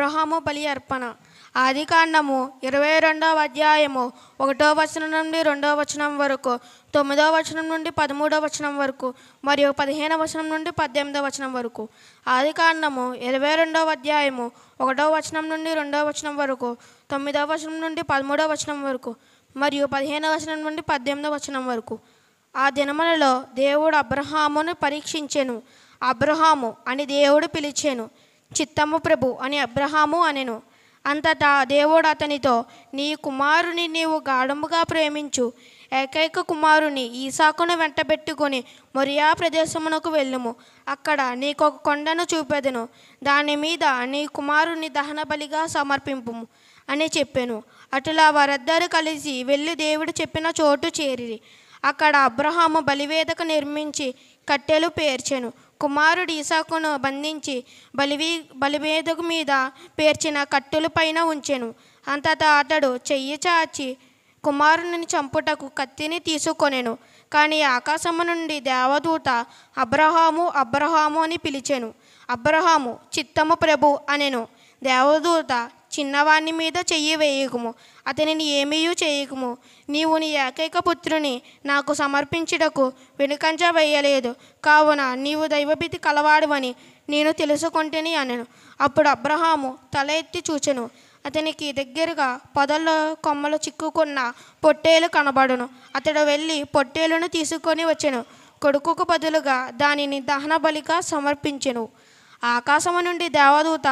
అబ్రహాము బలి అర్పణ ఆదికాండము ఇరవై రెండవ అధ్యాయము ఒకటో వచనం నుండి రెండో వచనం వరకు తొమ్మిదో వచనం నుండి పదమూడో వచనం వరకు మరియు పదిహేనవ వచనం నుండి పద్దెనిమిదో వచనం వరకు ఆదికాండము ఇరవై రెండవ అధ్యాయము ఒకటో వచనం నుండి రెండో వచనం వరకు తొమ్మిదవ వచనం నుండి పదమూడవ వచనం వరకు మరియు పదిహేనవ వచనం నుండి పద్దెనిమిదవ వచనం వరకు ఆ దినములలో దేవుడు అబ్రహామును పరీక్షించెను అబ్రహాము అని దేవుడు పిలిచాను చిత్తము ప్రభు అని అబ్రహాము అనెను అంతటా దేవుడు అతనితో నీ కుమారుని నీవు గాఢముగా ప్రేమించు ఏకైక కుమారుని ఈసాకును వెంటబెట్టుకొని మొరియా ప్రదేశమునకు వెళ్ళుము అక్కడ నీకు ఒక కొండను చూపెదను దాని మీద నీ కుమారుని దహన బలిగా సమర్పింపుము అని చెప్పాను అటులా వారిద్దరు కలిసి వెళ్ళి దేవుడు చెప్పిన చోటు చేరి అక్కడ అబ్రహాము బలివేదక నిర్మించి కట్టెలు పేర్చెను కుమారుడు ఇసాకును బంధించి బలివీ బలివేదకు మీద పేర్చిన పైన ఉంచెను అంతట అతడు చెయ్యి చాచి కుమారుని చంపుటకు కత్తిని తీసుకొనెను కానీ ఆకాశము నుండి దేవదూత అబ్రహాము అబ్రహాము అని పిలిచెను అబ్రహాము చిత్తము ప్రభు అనెను దేవదూత చిన్నవాణ్ణి మీద చెయ్యి వేయకుము అతనిని ఏమీయూ చేయకుము నీవు నీ ఏకైక పుత్రుని నాకు సమర్పించుటకు వెనుకంజ వేయలేదు కావున నీవు దైవభీతి కలవాడువని నేను తెలుసుకుంటేని అనను అప్పుడు అబ్రహాము తల ఎత్తి చూచెను అతనికి దగ్గరగా పొదల్లో కొమ్మలు చిక్కుకున్న పొట్టేలు కనబడును అతడు వెళ్ళి పొట్టేలును తీసుకొని వచ్చెను కొడుకుకు బదులుగా దానిని దహన బలిగా సమర్పించెను ఆకాశము నుండి దేవదూత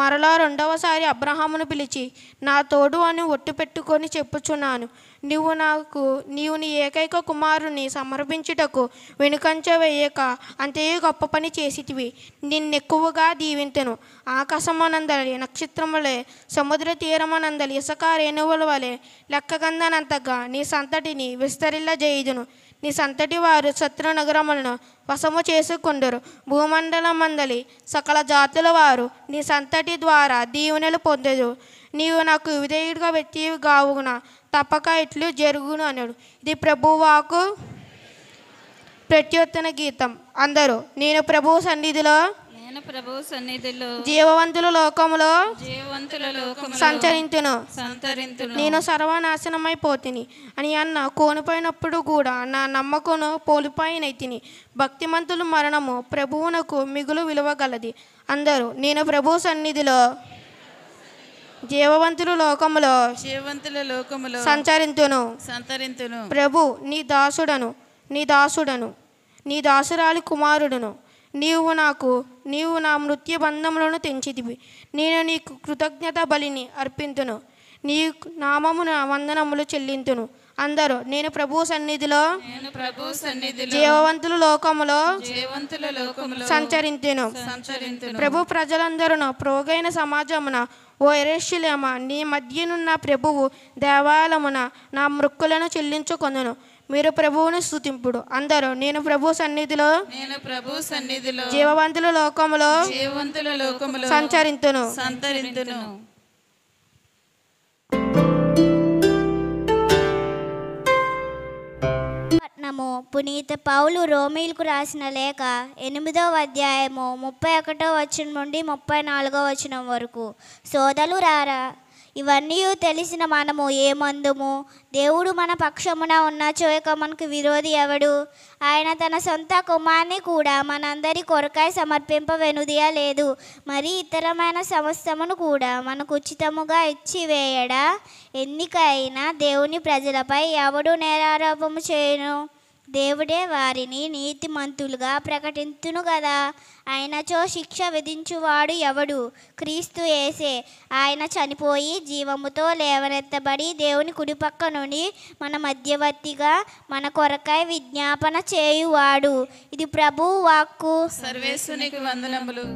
మరలా రెండవసారి అబ్రహామును పిలిచి నా తోడు అని ఒట్టు పెట్టుకొని చెప్పుచున్నాను నువ్వు నాకు నీవు నీ ఏకైక కుమారుని సమర్పించుటకు వెనుకంచ వేయక అంతే గొప్ప పని చేసితివి నిన్నెక్కువగా దీవింతను ఆకాశమానందలి నక్షత్రములే సముద్ర తీరమునందలి ఇసుక రేణువుల వలె లెక్కగందనంతగా నీ సంతటిని విస్తరిల్ల చేయుదును నీ సంతటి వారు శత్రు నగరములను వశము చేసుకుందరు భూమండలం మందలి సకల జాతుల వారు నీ సంతటి ద్వారా దీవెనలు పొందదు నీవు నాకు విధేయుడిగా వ్యక్తి కావున తప్పక ఇట్లు జరుగును అన్నాడు ఇది ప్రభువాకు ప్రత్యుత్తన గీతం అందరూ నేను ప్రభు సన్నిధిలో ప్రభు సన్నిధిలో జీవవంతులు లోకములో జీవవంతుల లోకములో సంచరింతును సంతరింతును నేను సర్వనాశనమైపోతిని అని అన్న కోనిపోయినప్పుడు కూడా నా నమ్మకను పోలిపోయినైతిని భక్తిమంతులు మరణము ప్రభువునకు మిగులు విలువగలది అందరూ నేను ప్రభు సన్నిధిలో జీవవంతులు లోకములో జీవవంతుల లోకములో సంచరింతును సంతరింతును ప్రభు నీ దాసుడను నీ దాసుడను నీ దాసురాలి కుమారుడును నీవు నాకు నీవు నా మృత్య బంధములను తెంచితివి నేను నీకు కృతజ్ఞత బలిని అర్పింతును నీ నామమున వందనములు చెల్లింతును అందరూ నేను ప్రభు సన్నిధిలో ప్రభు సన్నిధిలో జీవవంతుల లోకములో జీవంతుల సంచరింతును ప్రభు ప్రజలందరూ ప్రోగైన సమాజమున ఓ ఎరేషులేమ నీ మధ్యనున్న ప్రభువు దేవాలమున నా మృక్కులను చెల్లించుకొందును మీరు ప్రభువును స్థుతింపుడు అందరూ నేను ప్రభు సన్నిధిలో నేను ప్రభు సన్నిధిలో జీవవంతుల లోకములో జీవవంతుల లోకములో సంచరింతును సంతరింతును పునీత పౌలు రోమిల్కు రాసిన లేఖ ఎనిమిదవ అధ్యాయము ముప్పై ఒకటో వచనం నుండి ముప్పై నాలుగో వచనం వరకు సోదలు రారా ఇవన్నీ తెలిసిన మనము ఏ మందుము దేవుడు మన పక్షమున ఉన్న చోయక మనకు విరోధి ఎవడు ఆయన తన సొంత కుమార్ని కూడా మనందరి కొరకాయ సమర్పింపవెనుదియా లేదు మరి ఇతరమైన సమస్తమును కూడా మనకు ఉచితముగా ఇచ్చివేయడా ఎన్నికైనా దేవుని ప్రజలపై ఎవడు నేరారోపము చేయను దేవుడే వారిని నీతిమంతులుగా ప్రకటించును కదా ఆయనచో శిక్ష విధించువాడు ఎవడు క్రీస్తు ఏసే ఆయన చనిపోయి జీవముతో లేవనెత్తబడి దేవుని కుడిపక్క నుండి మన మధ్యవర్తిగా మన కొరకై విజ్ఞాపన చేయువాడు ఇది ప్రభు వాక్కు సర్వేశ్వనికి వందనములు